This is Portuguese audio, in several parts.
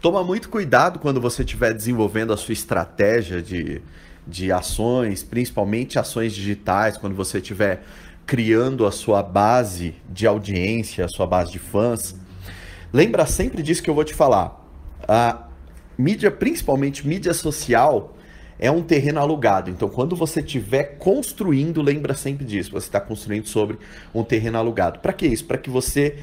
Toma muito cuidado quando você estiver desenvolvendo a sua estratégia de, de ações, principalmente ações digitais, quando você estiver criando a sua base de audiência, a sua base de fãs. Lembra sempre disso que eu vou te falar. A mídia, principalmente mídia social, é um terreno alugado. Então, quando você estiver construindo, lembra sempre disso. Você está construindo sobre um terreno alugado. Para que isso? Para que você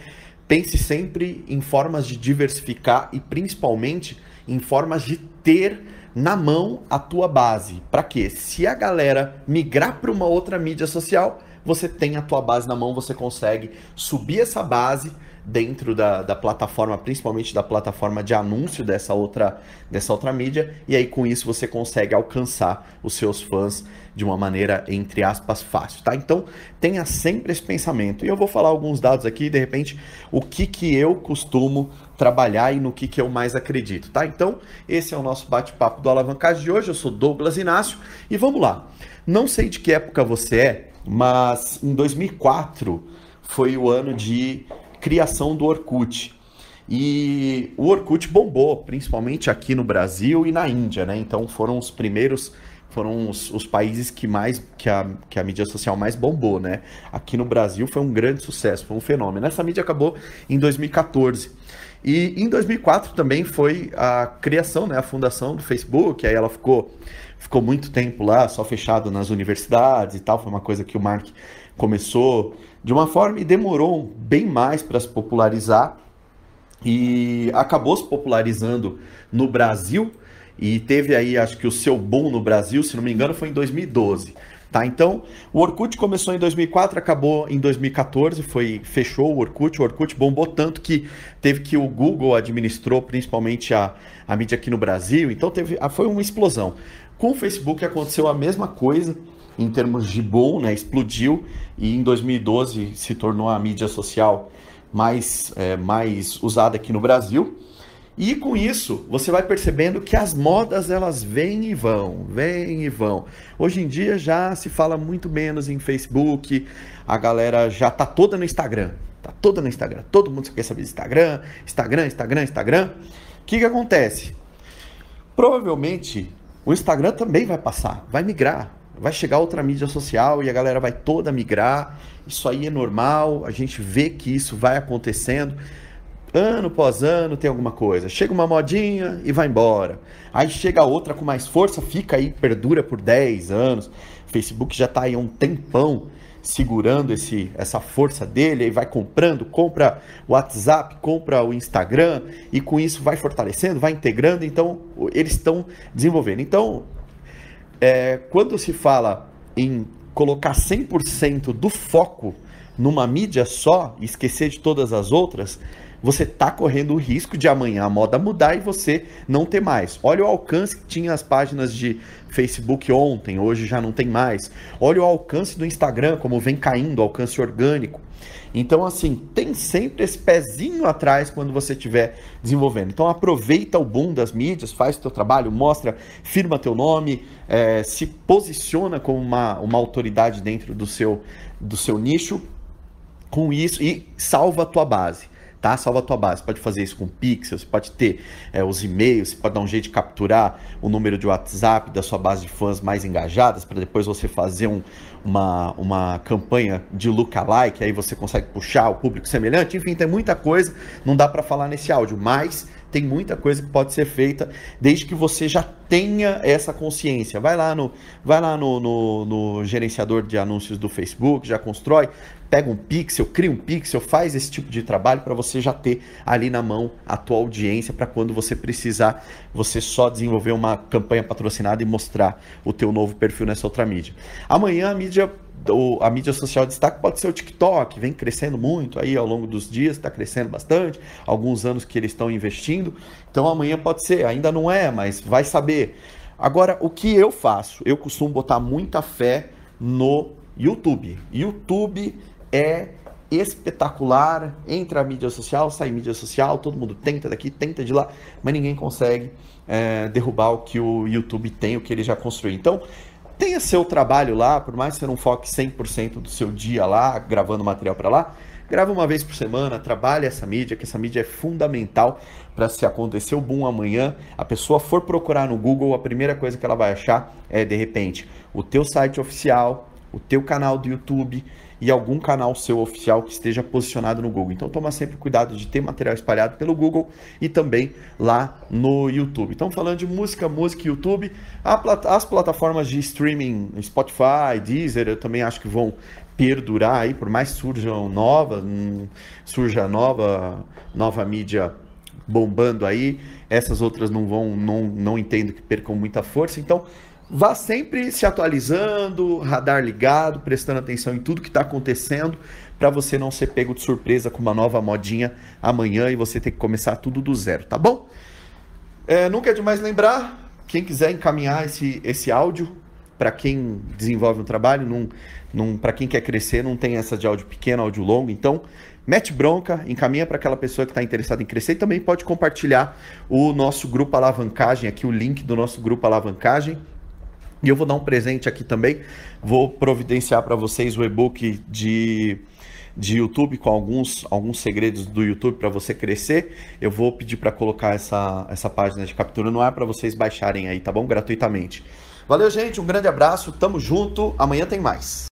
pense sempre em formas de diversificar e principalmente em formas de ter na mão a tua base, para que se a galera migrar para uma outra mídia social, você tem a tua base na mão, você consegue subir essa base dentro da, da plataforma, principalmente da plataforma de anúncio dessa outra, dessa outra mídia, e aí com isso você consegue alcançar os seus fãs de uma maneira, entre aspas, fácil, tá? Então, tenha sempre esse pensamento. E eu vou falar alguns dados aqui, de repente, o que que eu costumo trabalhar e no que que eu mais acredito, tá? Então, esse é o nosso bate-papo do Alavancagem de hoje. Eu sou Douglas Inácio e vamos lá. Não sei de que época você é, mas em 2004 foi o ano de criação do Orkut. E o Orkut bombou, principalmente aqui no Brasil e na Índia, né? Então foram os primeiros, foram os, os países que mais que a, que a mídia social mais bombou, né? Aqui no Brasil foi um grande sucesso, foi um fenômeno. Essa mídia acabou em 2014. E em 2004 também foi a criação, né, a fundação do Facebook, aí ela ficou ficou muito tempo lá, só fechado nas universidades e tal, foi uma coisa que o Mark começou de uma forma e demorou bem mais para se popularizar e acabou se popularizando no Brasil e teve aí acho que o seu boom no Brasil, se não me engano, foi em 2012. Tá, então, o Orkut começou em 2004, acabou em 2014, foi fechou o Orkut, o Orkut bombou tanto que teve que o Google administrou principalmente a, a mídia aqui no Brasil, então teve, foi uma explosão. Com o Facebook aconteceu a mesma coisa, em termos de boom, né, explodiu e em 2012 se tornou a mídia social mais, é, mais usada aqui no Brasil. E com isso, você vai percebendo que as modas elas vêm e vão, vêm e vão. Hoje em dia já se fala muito menos em Facebook, a galera já tá toda no Instagram, tá toda no Instagram, todo mundo quer saber do Instagram, Instagram, Instagram, Instagram. O que que acontece? Provavelmente o Instagram também vai passar, vai migrar, Vai chegar outra mídia social e a galera vai toda migrar. Isso aí é normal, a gente vê que isso vai acontecendo. Ano após ano tem alguma coisa. Chega uma modinha e vai embora. Aí chega outra com mais força, fica aí, perdura por 10 anos. Facebook já está aí há um tempão segurando esse, essa força dele, aí vai comprando, compra o WhatsApp, compra o Instagram, e com isso vai fortalecendo, vai integrando, então eles estão desenvolvendo. Então, é, quando se fala em colocar 100% do foco numa mídia só, esquecer de todas as outras, você está correndo o risco de amanhã a moda mudar e você não ter mais. Olha o alcance que tinha as páginas de Facebook ontem, hoje já não tem mais. Olha o alcance do Instagram, como vem caindo, o alcance orgânico. Então, assim, tem sempre esse pezinho atrás quando você estiver desenvolvendo. Então, aproveita o boom das mídias, faz o teu trabalho, mostra, firma teu nome, é, se posiciona como uma, uma autoridade dentro do seu, do seu nicho com isso e salva a tua base tá? Salva a tua base. Pode fazer isso com pixels, pode ter é, os e-mails, pode dar um jeito de capturar o número de WhatsApp da sua base de fãs mais engajadas para depois você fazer um, uma, uma campanha de lookalike, aí você consegue puxar o público semelhante. Enfim, tem muita coisa, não dá para falar nesse áudio, mas tem muita coisa que pode ser feita desde que você já tenha essa consciência. Vai lá no, vai lá no, no, no gerenciador de anúncios do Facebook, já constrói, pega um pixel, cria um pixel, faz esse tipo de trabalho para você já ter ali na mão a tua audiência para quando você precisar, você só desenvolver uma campanha patrocinada e mostrar o teu novo perfil nessa outra mídia. Amanhã a mídia o, a mídia social de destaque pode ser o TikTok, vem crescendo muito aí ao longo dos dias, está crescendo bastante, alguns anos que eles estão investindo. Então amanhã pode ser, ainda não é, mas vai saber. Agora, o que eu faço? Eu costumo botar muita fé no YouTube. YouTube é espetacular, entra a mídia social, sai mídia social, todo mundo tenta daqui, tenta de lá, mas ninguém consegue é, derrubar o que o YouTube tem, o que ele já construiu. Então, tenha seu trabalho lá, por mais que você não foque 100% do seu dia lá, gravando material para lá, grava uma vez por semana, trabalhe essa mídia, que essa mídia é fundamental para se acontecer o boom amanhã, a pessoa for procurar no Google, a primeira coisa que ela vai achar é, de repente, o teu site oficial, o teu canal do YouTube e algum canal seu oficial que esteja posicionado no Google. Então toma sempre cuidado de ter material espalhado pelo Google e também lá no YouTube. Então falando de música, música e YouTube, as plataformas de streaming, Spotify, Deezer, eu também acho que vão perdurar aí, por mais surjam novas, hum, surja nova, nova mídia bombando aí, essas outras não vão, não, não entendo que percam muita força. Então vá sempre se atualizando, radar ligado, prestando atenção em tudo que está acontecendo, para você não ser pego de surpresa com uma nova modinha amanhã e você ter que começar tudo do zero, tá bom? É, nunca é demais lembrar, quem quiser encaminhar esse, esse áudio para quem desenvolve um trabalho, num, num, para quem quer crescer, não tem essa de áudio pequeno, áudio longo, então mete bronca, encaminha para aquela pessoa que está interessada em crescer e também pode compartilhar o nosso grupo Alavancagem, aqui o link do nosso grupo Alavancagem e eu vou dar um presente aqui também. Vou providenciar para vocês o e-book de, de YouTube com alguns, alguns segredos do YouTube para você crescer. Eu vou pedir para colocar essa, essa página de captura no ar para vocês baixarem aí, tá bom? Gratuitamente. Valeu, gente. Um grande abraço. Tamo junto. Amanhã tem mais.